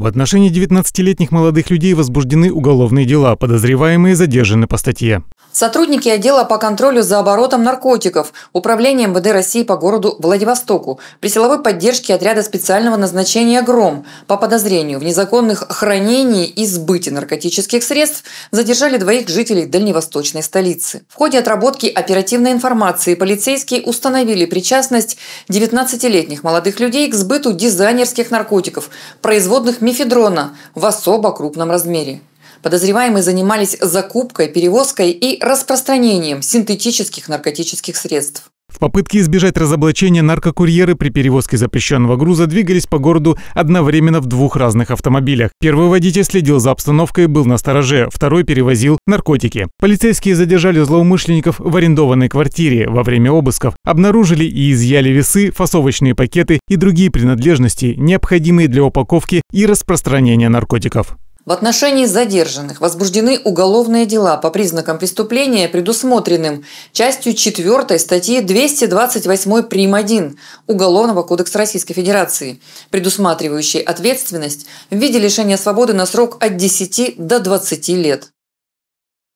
В отношении 19-летних молодых людей возбуждены уголовные дела, подозреваемые задержаны по статье. Сотрудники отдела по контролю за оборотом наркотиков, Управления МВД России по городу Владивостоку при силовой поддержке отряда специального назначения «Гром» по подозрению в незаконных хранении и сбыте наркотических средств задержали двоих жителей дальневосточной столицы. В ходе отработки оперативной информации полицейские установили причастность 19-летних молодых людей к сбыту дизайнерских наркотиков, производных мифедрона в особо крупном размере. Подозреваемые занимались закупкой, перевозкой и распространением синтетических наркотических средств. В попытке избежать разоблачения наркокурьеры при перевозке запрещенного груза двигались по городу одновременно в двух разных автомобилях. Первый водитель следил за обстановкой и был на стороже, второй перевозил наркотики. Полицейские задержали злоумышленников в арендованной квартире во время обысков, обнаружили и изъяли весы, фасовочные пакеты и другие принадлежности, необходимые для упаковки и распространения наркотиков. В отношении задержанных возбуждены уголовные дела по признакам преступления, предусмотренным частью 4 статьи 228 прим. 1 Уголовного кодекса Российской Федерации, предусматривающей ответственность в виде лишения свободы на срок от 10 до 20 лет.